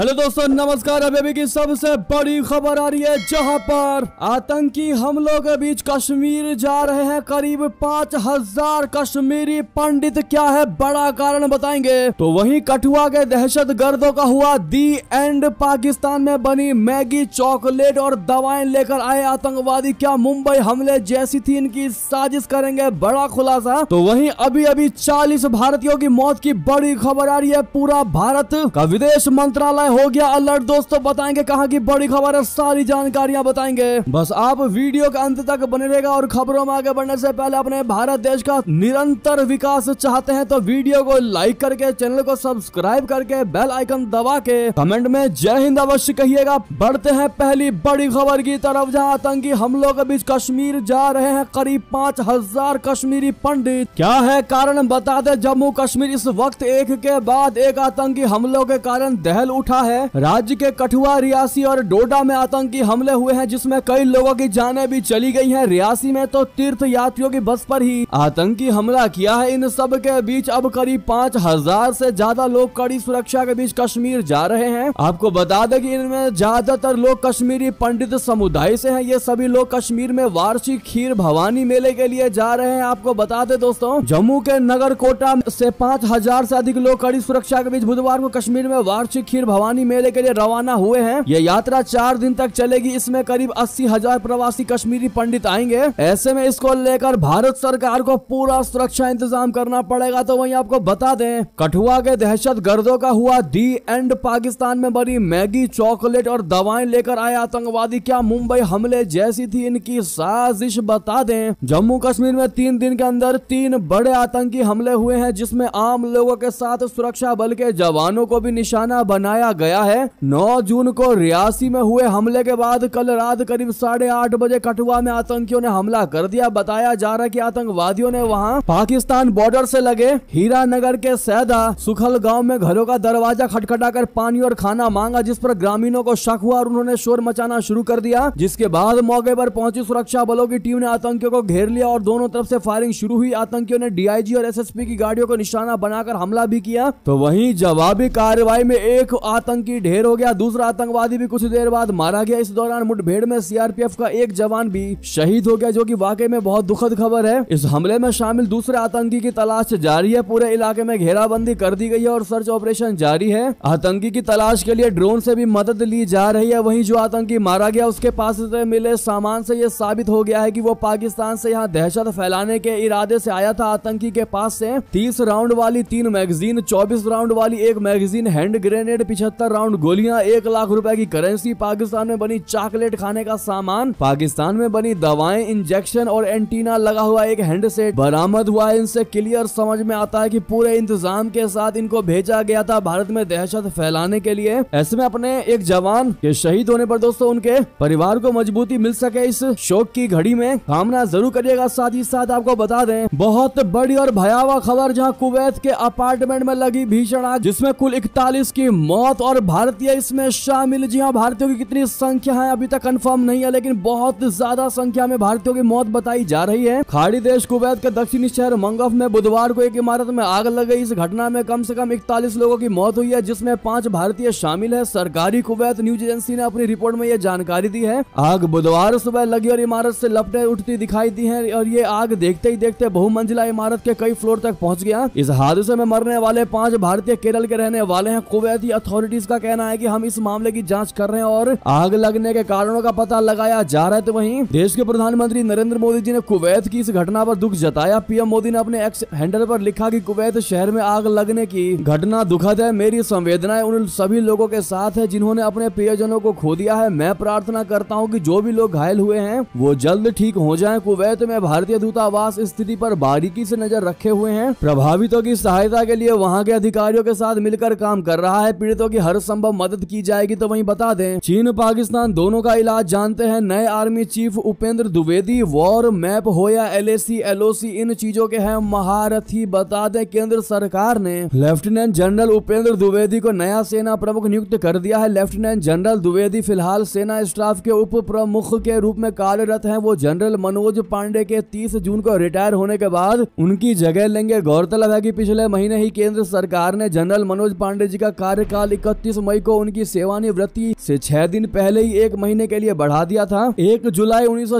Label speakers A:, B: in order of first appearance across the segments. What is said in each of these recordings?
A: hello दोस्तों नमस्कार अभी अभी की सबसे बड़ी खबर आ रही है जहां पर आतंकी हमलों के बीच कश्मीर जा रहे हैं करीब पाँच हजार कश्मीरी पंडित क्या है बड़ा कारण बताएंगे तो वहीं कठुआ के दहशत गर्दों का हुआ दी एंड पाकिस्तान में बनी मैगी चॉकलेट और दवाएं लेकर आए आतंकवादी क्या मुंबई हमले जैसी थी इनकी साजिश करेंगे बड़ा खुलासा तो वही अभी अभी चालीस भारतीयों की मौत की बड़ी खबर आ रही है पूरा भारत का विदेश मंत्रालय हो गया अलर्ट दोस्तों बताएंगे कहाँ की बड़ी खबर है सारी जानकारियां बताएंगे बस आप वीडियो के अंत तक बने रहेगा और खबरों में आगे बढ़ने से पहले अपने भारत देश का निरंतर विकास चाहते हैं तो वीडियो को लाइक करके चैनल को सब्सक्राइब करके बेल आइकन दबा के कमेंट में जय हिंद अवश्य कहिएगा बढ़ते हैं पहली बड़ी खबर की तरफ जहाँ आतंकी हमलों के बीच कश्मीर जा रहे हैं करीब पाँच हजार कश्मीरी पंडित क्या है कारण बता दे जम्मू कश्मीर इस वक्त एक के बाद एक आतंकी हमलों के कारण दहल उठा रहा है राज्य के कठुआ रियासी और डोडा में आतंकी हमले हुए हैं जिसमें कई लोगों की जानें भी चली गई हैं रियासी में तो तीर्थ यात्रियों की बस पर ही आतंकी हमला किया है इन सब के बीच अब करीब पाँच हजार से ज्यादा लोग कड़ी सुरक्षा के बीच कश्मीर जा रहे हैं आपको बता दें कि इनमें ज्यादातर लोग कश्मीरी पंडित समुदाय से हैं ये सभी लोग कश्मीर में वार्षिक खीर भवानी मेले के लिए जा रहे हैं आपको बता दे दोस्तों जम्मू के नगर कोटा से पाँच हजार से अधिक लोग कड़ी सुरक्षा के बीच बुधवार को कश्मीर में वार्षिक खीर भवानी भवानी मेले के लिए रवाना हुए हैं ये यात्रा चार दिन तक चलेगी इसमें करीब अस्सी हजार प्रवासी कश्मीरी पंडित आएंगे ऐसे में इसको लेकर भारत सरकार को पूरा सुरक्षा इंतजाम करना पड़ेगा तो वही आपको बता दें कठुआ के दहशत गर्दों का हुआ दी एंड पाकिस्तान में बनी मैगी चॉकलेट और दवाएं लेकर आए आतंकवादी क्या मुंबई हमले जैसी थी इनकी साजिश बता दें जम्मू कश्मीर में तीन दिन के अंदर तीन बड़े आतंकी हमले हुए हैं जिसमें आम लोगों के साथ सुरक्षा बल के जवानों को भी निशाना बनाया बताया गया है 9 जून को रियासी में हुए हमले के बाद कल रात करीब साढ़े आठ बजे कठुआ में आतंकियों ने हमला कर दिया बताया जा रहा है की आतंकवादियों ने वहाँ पाकिस्तान बॉर्डर ऐसी लगे हीरा नगर के सैदा सुखल गाँव में घरों का दरवाजा कर पानी और खाना मांगा जिस पर ग्रामीणों को शक हुआ और उन्होंने शोर मचाना शुरू कर दिया जिसके बाद मौके पर पहुंची सुरक्षा बलों की टीम ने आतंकियों को घेर लिया और दोनों तरफ से फायरिंग शुरू हुई आतंकियों ने डीआईजी और एसएसपी की गाड़ियों को निशाना बनाकर हमला भी किया तो वहीं जवाबी कार्रवाई में एक आतंकी ढेर हो गया दूसरा आतंकवादी भी कुछ देर बाद मारा गया इस दौरान मुठभेड़ में सीआरपीएफ का एक जवान भी शहीद हो गया जो की वाकई में बहुत दुखद खबर है इस हमले में शामिल दूसरे आतंकी की तलाश जारी है पूरे इलाके में घेराबंदी कर दी गई है और सर्च ऑपरेशन जारी है आतंकी की तलाश के लिए ड्रोन से भी मदद ली जा रही है वही जो आतंकी मारा गया उसके पास से मिले सामान से यह साबित हो गया है कि वो पाकिस्तान से यहाँ दहशत फैलाने के इरादे से आया था आतंकी के पास से तीस राउंड वाली तीन मैगजीन चौबीस राउंड वाली एक मैगजीन हैंड ग्रेनेड पीछे पचहत्तर राउंड गोलियां एक लाख रुपए की करेंसी पाकिस्तान में बनी चॉकलेट खाने का सामान पाकिस्तान में बनी दवाएं इंजेक्शन और एंटीना लगा हुआ एक हैंडसेट बरामद हुआ इनसे क्लियर समझ में आता है कि पूरे इंतजाम के साथ इनको भेजा गया था भारत में दहशत फैलाने के लिए ऐसे में अपने एक जवान के शहीद होने पर दोस्तों उनके परिवार को मजबूती मिल सके इस शोक की घड़ी में कामना जरूर करिएगा साथ ही साथ आपको बता दें बहुत बड़ी और भयावह खबर जहाँ कुवैत के अपार्टमेंट में लगी भीषण आग जिसमें कुल इकतालीस की मौत और भारतीय इसमें शामिल जी हाँ भारतीयों की कितनी संख्या है अभी तक कंफर्म नहीं है लेकिन बहुत ज्यादा संख्या में भारतीयों की मौत बताई जा रही है खाड़ी देश कुवैत के दक्षिणी शहर मंगफ में बुधवार को एक इमारत में आग लग गई इस घटना में कम से कम इकतालीस लोगों की मौत हुई है जिसमें पांच भारतीय शामिल है सरकारी कुवैत न्यूज एजेंसी ने अपनी रिपोर्ट में यह जानकारी दी है आग बुधवार सुबह लगी और इमारत से लपटे उठती दिखाई दी है और ये आग देखते ही देखते बहुमंजिला इमारत के कई फ्लोर तक पहुंच गया इस हादसे में मरने वाले पांच भारतीय केरल के रहने वाले हैं कुवैती अथॉरिटी अथॉरिटीज का कहना है कि हम इस मामले की जांच कर रहे हैं और आग लगने के कारणों का पता लगाया जा रहा है तो वहीं देश के प्रधानमंत्री नरेंद्र मोदी जी ने कुवैत की इस घटना पर दुख जताया पीएम मोदी ने अपने एक्स हैंडल पर लिखा कि कुवैत शहर में आग लगने की घटना दुखद है मेरी संवेदनाएं उन सभी लोगों के साथ है जिन्होंने अपने प्रियजनों को खो दिया है मैं प्रार्थना करता हूँ की जो भी लोग घायल हुए हैं वो जल्द ठीक हो जाए कुवैत में भारतीय दूतावास स्थिति पर बारीकी से नजर रखे हुए हैं प्रभावितों की सहायता के लिए वहाँ के अधिकारियों के साथ मिलकर काम कर रहा है पीड़ितों की हर संभव मदद की जाएगी तो वहीं बता दें चीन पाकिस्तान दोनों का इलाज जानते हैं नए army chief Upendra Dwivedi war map हो या एल एलओसी इन चीजों के हैं महारथी बता दें केंद्र सरकार ने लेफ्टिनेंट जनरल उपेंद्र द्विवेदी को नया सेना प्रमुख नियुक्त कर दिया है लेफ्टिनेंट जनरल द्विवेदी फिलहाल सेना स्टाफ के उप प्रमुख के रूप में कार्यरत है वो जनरल मनोज पांडे के तीस जून को रिटायर होने के बाद उनकी जगह लेंगे गौरतलब है की पिछले महीने ही केंद्र सरकार ने जनरल मनोज पांडे जी का कार्यकाल इकतीस मई को उनकी सेवानिवृत्ति से छह दिन पहले ही एक महीने के लिए बढ़ा दिया था एक जुलाई उन्नीस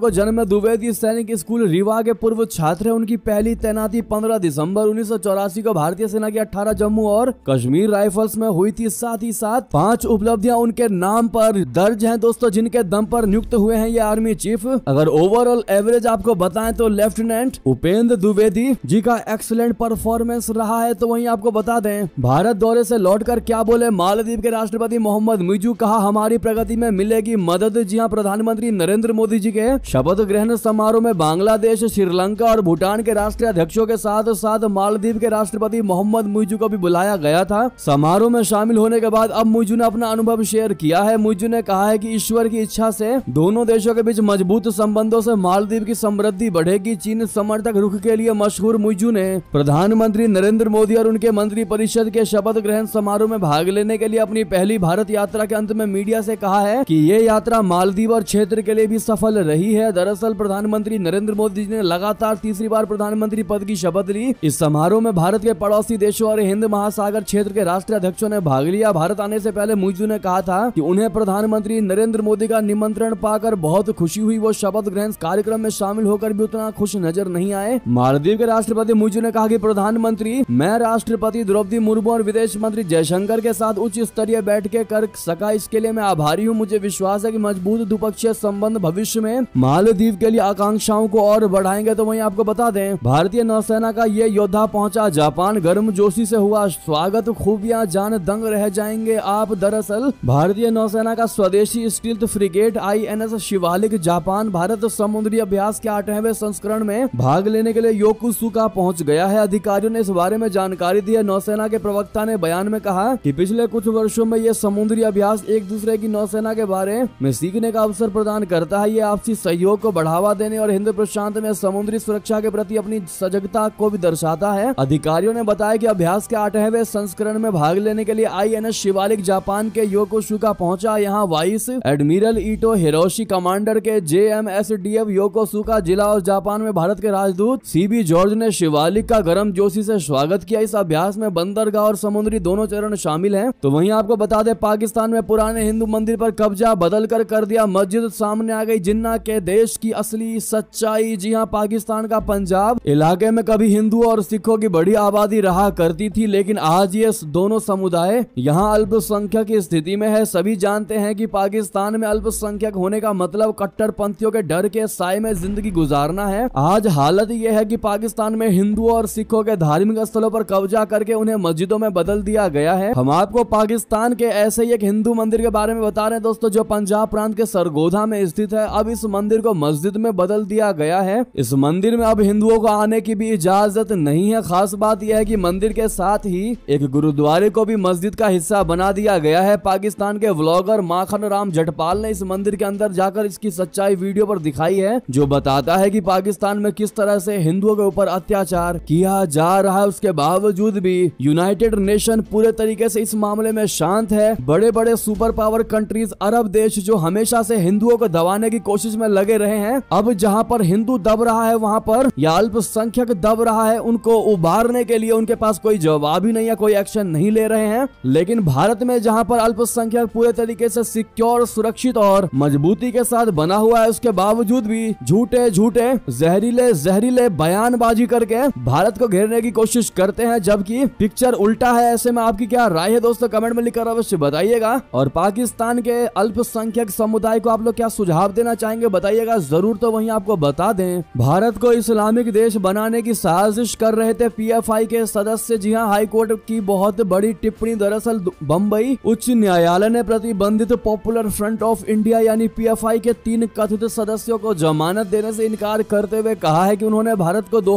A: को जन्म द्विवेदी सैनिक स्कूल रीवा के पूर्व छात्र उनकी पहली तैनाती पंद्रह दिसंबर उन्नीस को भारतीय सेना की अठारह जम्मू और कश्मीर राइफल्स में हुई थी साथ ही साथ पांच उपलब्धियां उनके नाम पर दर्ज हैं दोस्तों जिनके दम पर नियुक्त हुए हैं ये आर्मी चीफ अगर ओवरऑल एवरेज आपको बताएं तो लेफ्टिनेंट उपेंद्र द्विवेदी जी का एक्सलेंट परफॉर्मेंस रहा है तो वहीं आपको बता दें भारत दौरे से लौटकर क्या बोले मालदीव के राष्ट्रपति मोहम्मद मिजू कहा हमारी प्रगति में मिलेगी मदद जी हाँ प्रधानमंत्री नरेंद्र मोदी जी के शपथ ग्रहण समारोह में बांग्लादेश श्रीलंका और भूटान के राष्ट्रीय अध्यक्षों के साथ साथ मालदीव के राष्ट्रपति मोहम्मद मुइजू को भी बुलाया गया था समारोह में शामिल होने के बाद अब मुइजू ने अपना अनुभव शेयर किया है मुइजू ने कहा है की ईश्वर की इच्छा से दोनों देशों के बीच मजबूत संबंधों से मालदीव की समृद्धि बढ़ेगी चीन समर्थक रुख के लिए मशहूर मुइजू ने प्रधानमंत्री नरेंद्र मोदी और उनके मंत्री परिषद के शपथ ग्रहण समारोह में भाग लेने के लिए अपनी पहली भारत यात्रा के अंत में मीडिया से कहा है कि ये यात्रा मालदीव और क्षेत्र के लिए भी सफल रही है दरअसल प्रधानमंत्री नरेंद्र मोदी जी ने लगातार तीसरी बार प्रधानमंत्री पद की शपथ ली इस समारोह में भारत के पड़ोसी देशों और हिंद महासागर क्षेत्र के राष्ट्रीय अध्यक्षों ने भाग लिया भारत आने से पहले मुइजू ने कहा था की उन्हें प्रधानमंत्री नरेंद्र मोदी का निमंत्रण पाकर बहुत खुशी हुई वो शपथ ग्रहण कार्यक्रम में शामिल होकर भी उतना खुश नजर नहीं आए मालदीव के राष्ट्रपति मुइजू ने कहा की प्रधानमंत्री मैं राष्ट्रपति द्रौपदी मुर्मू और विदेश मंत्री जयशंकर के साथ उच्च स्तरीय बैठ के कर सका इसके लिए मैं आभारी हूँ मुझे विश्वास है की मजबूत द्विपक्षीय संबंध भविष्य में मालदीव के लिए आकांक्षाओं को और बढ़ाएंगे तो वही आपको बता दें भारतीय नौसेना का ये योद्धा पहुंचा जापान गर्म जोशी से हुआ स्वागत खूबियां जान दंग रह जाएंगे आप दरअसल भारतीय नौसेना का स्वदेशी steel frigate INS Shivalik Japan Bharat समुद्री अभ्यास के आठवें संस्करण में भाग लेने के लिए योकुसुका पहुंच गया है अधिकारियों ने इस बारे में जानकारी दी है नौसेना के प्रवक्ता ने बयान में कहा कि पिछले कुछ वर्षों में यह समुद्री अभ्यास एक दूसरे की नौसेना के बारे में सीखने का अवसर प्रदान करता है ये आपसी सहयोग को बढ़ावा देने और हिंद प्रशांत में समुद्री सुरक्षा के प्रति अपनी सजगता को भी दर्शाता है अधिकारियों ने बताया की अभ्यास के आठवें संस्करण में भाग लेने के लिए आई एन शिवालिक जापान के योकोशुका पहुंचा यहाँ vice admiral Ito Hiroshi commander के J M S D F Yokosuka जिला और जापान में भारत के राजदूत सी बी जॉर्ज ने शिवालिक का गर्म जोशी से स्वागत किया इस अभ्यास में बंदरगाह और समुद्री दोनों चरण शामिल शामिल है तो वही आपको बता दे पाकिस्तान में पुराने हिंदू मंदिर पर कब्जा बदल कर कर दिया मस्जिद सामने आ गई जिन्ना के देश की असली सच्चाई जी हाँ पाकिस्तान का पंजाब इलाके में कभी हिंदू और सिखों की बड़ी आबादी रहा करती थी लेकिन आज ये दोनों समुदाय यहाँ अल्पसंख्यक की स्थिति में है सभी जानते हैं कि पाकिस्तान में अल्पसंख्यक होने का मतलब पंथियों के डर के साय में जिंदगी गुजारना है आज हालत यह है की पाकिस्तान में हिंदुओं और सिखों के धार्मिक स्थलों पर कब्जा करके उन्हें मस्जिदों में बदल दिया गया है हमारे आपको पाकिस्तान के ऐसे ही एक हिंदू मंदिर के बारे में बता रहे हैं दोस्तों जो पंजाब प्रांत के सरगोधा में स्थित है अब इस मंदिर को मस्जिद में बदल दिया गया है इस मंदिर में अब हिंदुओं को आने की भी इजाजत नहीं है खास बात यह है कि मंदिर के साथ ही एक गुरुद्वारे को भी मस्जिद का हिस्सा बना दिया गया है पाकिस्तान के ब्लॉगर माखन राम जटपाल ने इस मंदिर के अंदर जाकर इसकी सच्चाई वीडियो पर दिखाई है जो बताता है की पाकिस्तान में किस तरह से हिंदुओं के ऊपर अत्याचार किया जा रहा है उसके बावजूद भी यूनाइटेड नेशन पूरे तरीके ऐसी इस मामले में शांत है बड़े बड़े सुपर पावर कंट्रीज अरब देश जो हमेशा से हिंदुओं को दबाने की कोशिश में लगे रहे हैं अब जहाँ पर हिंदू दब रहा है वहाँ पर या अल्पसंख्यक दब रहा है उनको उभारने के लिए उनके पास कोई जवाब ही नहीं है कोई एक्शन नहीं ले रहे हैं लेकिन भारत में जहाँ पर अल्पसंख्यक पूरे तरीके से सिक्योर सुरक्षित और मजबूती के साथ बना हुआ है उसके बावजूद भी झूठे झूठे जहरीले जहरीले बयानबाजी करके भारत को घेरने की कोशिश करते हैं जबकि पिक्चर उल्टा है ऐसे में आपकी क्या राय है दोस्तों कमेंट में लिखकर अवश्य बताइएगा और पाकिस्तान के अल्पसंख्यक समुदाय को आप लोग क्या सुझाव देना चाहेंगे बताइएगा जरूर तो वही आपको बता दें भारत को इस्लामिक देश बनाने की साजिश कर रहे थे पीएफआई के सदस्य जी हाँ हाईकोर्ट की बहुत बड़ी टिप्पणी दरअसल बम्बई उच्च न्यायालय ने प्रतिबंधित पॉपुलर फ्रंट ऑफ इंडिया यानी पी के तीन कथित सदस्यों को जमानत देने से इनकार करते हुए कहा है की उन्होंने भारत को दो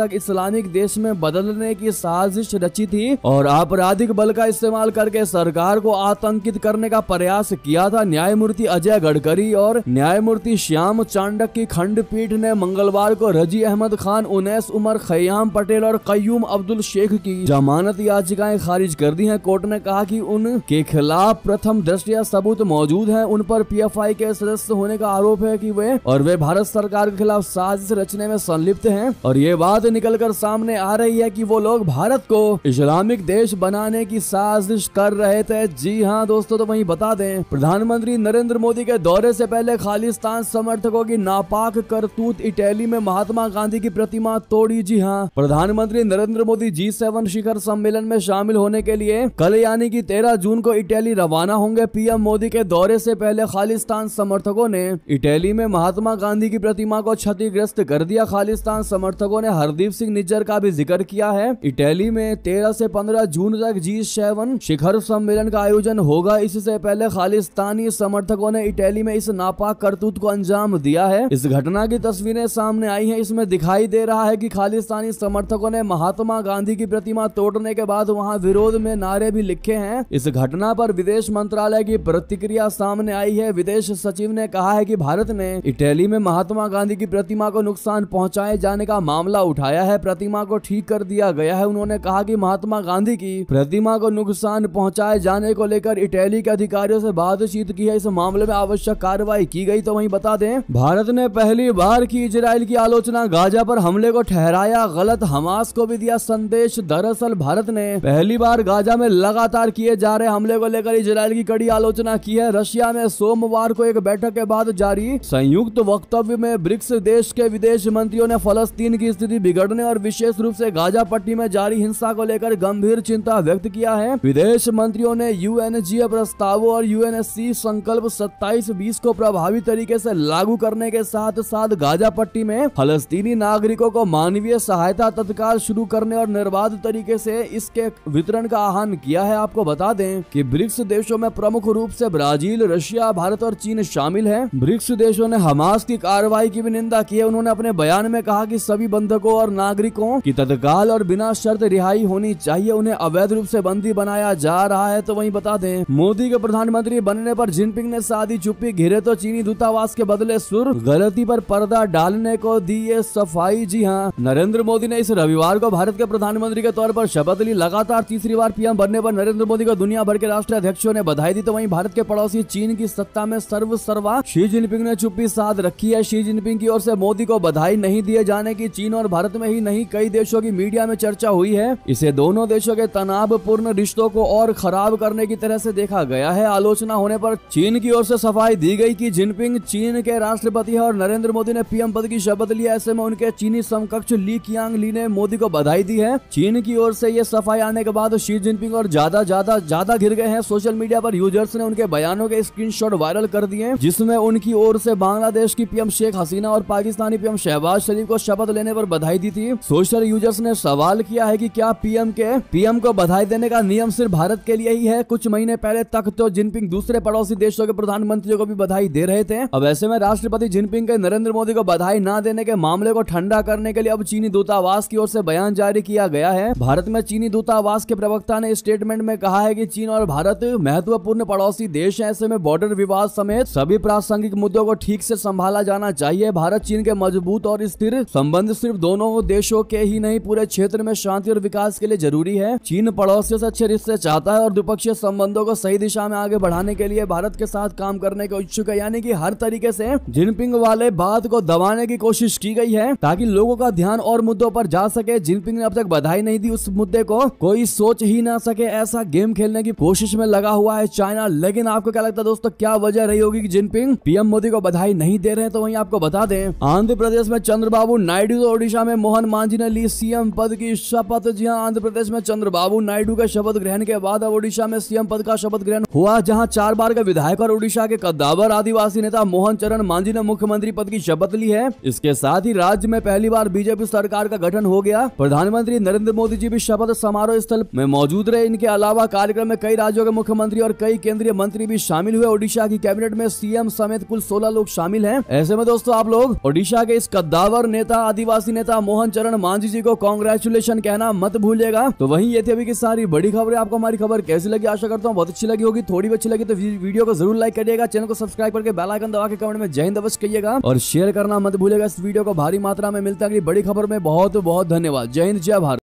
A: तक इस्लामिक देश में बदलने की साजिश रची थी और अपराध अधिक बल का इस्तेमाल करके सरकार को आतंकित करने का प्रयास किया था न्यायमूर्ति अजय गडकरी और न्यायमूर्ति श्याम चांडक की खंडपीठ ने मंगलवार को रजी अहमद खान उनैस उमर खयाम पटेल और कयूम अब्दुल शेख की जमानत याचिकाएं खारिज कर दी हैं कोर्ट ने कहा कि उनके खिलाफ प्रथम दृष्टिया सबूत मौजूद है उन पर पी के सदस्य होने का आरोप है की वे और वे भारत सरकार के खिलाफ साजिश रचने में संलिप्त है और ये बात निकल सामने आ रही है की वो लोग भारत को इस्लामिक देश बनाने बनाने की साजिश कर रहे थे जी हाँ दोस्तों तो वही बता दें प्रधानमंत्री नरेंद्र मोदी के दौरे से पहले खालिस्तान समर्थकों की नापाक करतूत इटली में महात्मा गांधी की प्रतिमा तोड़ी जी हाँ प्रधानमंत्री नरेंद्र मोदी जी सेवन शिखर सम्मेलन में शामिल होने के लिए कल यानी कि 13 जून को इटली रवाना होंगे पीएम मोदी के दौरे से पहले खालिस्तान समर्थकों ने इटली में महात्मा गांधी की प्रतिमा को क्षतिग्रस्त कर दिया खालिस्तान समर्थकों ने हरदीप सिंह निज्जर का भी जिक्र किया है इटली में तेरह से पंद्रह जून तक जी सेवन शिखर सम्मेलन का आयोजन होगा इससे पहले खालिस्तानी समर्थकों ने इटली में इस नापाक करतूत को अंजाम दिया है इस घटना की तस्वीरें सामने आई हैं इसमें दिखाई दे रहा है कि खालिस्तानी समर्थकों ने महात्मा गांधी की प्रतिमा तोड़ने के बाद वहां विरोध में नारे भी लिखे हैं इस घटना पर विदेश मंत्रालय की प्रतिक्रिया सामने आई है विदेश सचिव ने कहा है कि भारत ने इटली में महात्मा गांधी की प्रतिमा को नुकसान पहुंचाए जाने का मामला उठाया है प्रतिमा को ठीक कर दिया गया है उन्होंने कहा कि महात्मा गांधी की प्रतिमा को नुकसान पहुंचाए जाने को लेकर इटली के अधिकारियों से बातचीत की है इस मामले में आवश्यक कार्रवाई की गई तो वहीं बता दें भारत ने पहली बार की इसराइल की आलोचना गाजा पर हमले को ठहराया गलत हमास को भी दिया संदेश दरअसल भारत ने पहली बार गाजा में लगातार किए जा रहे हमले को लेकर इसराइल की कड़ी आलोचना की है रशिया में सोमवार को एक बैठक के बाद जारी संयुक्त वक्तव्य में ब्रिक्स देश के विदेश मंत्रियों ने फलस्तीन की स्थिति बिगड़ने और विशेष रूप से गाजा पट्टी में जारी हिंसा को लेकर गंभीर चिंता व्यक्त व्यक्त किया है विदेश मंत्रियों ने यू प्रस्तावों और यू संकल्प सत्ताईस बीस को प्रभावी तरीके ऐसी लागू करने के साथ साथ गाजा पट्टी में फलस्तीनी नागरिकों को मानवीय सहायता तत्काल शुरू करने और निर्बाध तरीके से इसके वितरण का आह्वान किया है आपको बता दें कि ब्रिक्स देशों में प्रमुख रूप से ब्राजील रशिया भारत और चीन शामिल है ब्रिक्स देशों ने हमास की कार्रवाई की भी निंदा की है उन्होंने अपने बयान में कहा कि सभी बंधकों और नागरिकों की तत्काल और बिना शर्त रिहाई होनी चाहिए उन्हें अवैध रूप से बंदी बनाया जा रहा है तो वही बता दें मोदी के प्रधानमंत्री बनने पर जिनपिंग ने शादी चुप्पी घिरे तो चीनी दूतावास के बदले सुर गलती पर पर्दा डालने को दी ये सफाई जी हाँ नरेंद्र मोदी ने इस रविवार को भारत के प्रधानमंत्री के तौर पर शपथ ली लगातार तीसरी बार पीएम बनने पर नरेंद्र मोदी को दुनिया भर के राष्ट्रीय अध्यक्षों ने बधाई दी तो वही भारत के पड़ोसी चीन की सत्ता में सर्व सर्वा शी जिनपिंग ने चुप्पी साध रखी है शी जिनपिंग की ओर से मोदी को बधाई नहीं दिए जाने की चीन और भारत में ही नहीं कई देशों की मीडिया में चर्चा हुई है इसे दोनों देशों के तनाव महत्वपूर्ण रिश्तों को और खराब करने की तरह से देखा गया है आलोचना होने पर चीन की ओर से सफाई दी गई कि जिनपिंग चीन के राष्ट्रपति है और नरेंद्र मोदी ने पीएम पद की शपथ लिया ऐसे में उनके चीनी समकक्ष ली कियांग ली ने मोदी को बधाई दी है चीन की ओर से ये सफाई आने के बाद शी जिनपिंग और ज्यादा ज्यादा ज्यादा घिर गए हैं सोशल मीडिया पर यूजर्स ने उनके बयानों के स्क्रीन वायरल कर दिए जिसमें उनकी ओर से बांग्लादेश की पीएम शेख हसीना और पाकिस्तानी पीएम शहबाज शरीफ को शपथ लेने पर बधाई दी थी सोशल यूजर्स ने सवाल किया है कि क्या पीएम के पीएम को बधाई देने का नियम सिर्फ भारत के लिए ही है कुछ महीने पहले तक तो जिनपिंग दूसरे पड़ोसी देशों के प्रधानमंत्रियों को भी बधाई दे रहे थे अब ऐसे में राष्ट्रपति जिनपिंग के नरेंद्र मोदी को बधाई न देने के मामले को ठंडा करने के लिए अब चीनी दूतावास की ओर से बयान जारी किया गया है भारत में चीनी दूतावास के प्रवक्ता ने स्टेटमेंट में कहा है की चीन और भारत महत्वपूर्ण पड़ोसी देश है ऐसे में बॉर्डर विवाद समेत सभी प्रासंगिक मुद्दों को ठीक से संभाला जाना चाहिए भारत चीन के मजबूत और स्थिर संबंध सिर्फ दोनों देशों के ही नहीं पूरे क्षेत्र में शांति और विकास के लिए जरूरी है चीन पड़ोस उससे अच्छे रिश्ते चाहता है और द्विपक्षीय संबंधों को सही दिशा में आगे बढ़ाने के लिए भारत के साथ काम करने के इच्छुक है यानी कि हर तरीके से जिनपिंग वाले बात को दबाने की कोशिश की गई है ताकि लोगों का ध्यान और मुद्दों पर जा सके जिनपिंग ने अब तक बधाई नहीं दी उस मुद्दे को कोई सोच ही ना सके ऐसा गेम खेलने की कोशिश में लगा हुआ है चाइना लेकिन आपको क्या लगता है दोस्तों क्या वजह रही होगी की जिनपिंग पीएम मोदी को बधाई नहीं दे रहे हैं तो वही आपको बता दें आंध्र प्रदेश में चंद्रबाबू नायडू और ओडिशा में मोहन मांझी ने ली सीएम पद की शपथ जी हाँ आंध्र प्रदेश में चंद्रबाबू नायडू नायडू के शपथ ग्रहण के बाद अब ओडिशा में सीएम पद का शपथ ग्रहण हुआ जहां चार बार का विधायक और ओडिशा के कद्दावर आदिवासी नेता मोहन चरण मांझी ने मुख्यमंत्री पद की शपथ ली है इसके साथ ही राज्य में पहली बार बीजेपी सरकार का गठन हो गया प्रधानमंत्री नरेंद्र मोदी जी भी शपथ समारोह स्थल में मौजूद रहे इनके अलावा कार्यक्रम में कई राज्यों के मुख्यमंत्री और कई केंद्रीय मंत्री भी शामिल हुए ओडिशा की कैबिनेट में सीएम समेत कुल सोलह लोग शामिल है ऐसे में दोस्तों आप लोग ओडिशा के इस कद्दावर नेता आदिवासी नेता मोहन चरण मांझी जी को कांग्रेचुलेशन कहना मत भूलिएगा तो वही ये थे अभी के सारी बड़ी खबरें आपको हमारी खबर कैसी लगी आशा करता हूँ बहुत अच्छी लगी होगी थोड़ी भी अच्छी लगी तो वीडियो को जरूर लाइक करिएगा चैनल को सब्सक्राइब करके बेलाइकन दबा के कमेंट में जय दबश करिएगा और शेयर करना मत भूलेगा इस वीडियो को भारी मात्रा में मिलता है बड़ी खबर में बहुत बहुत धन्यवाद जय हिंद जय भारत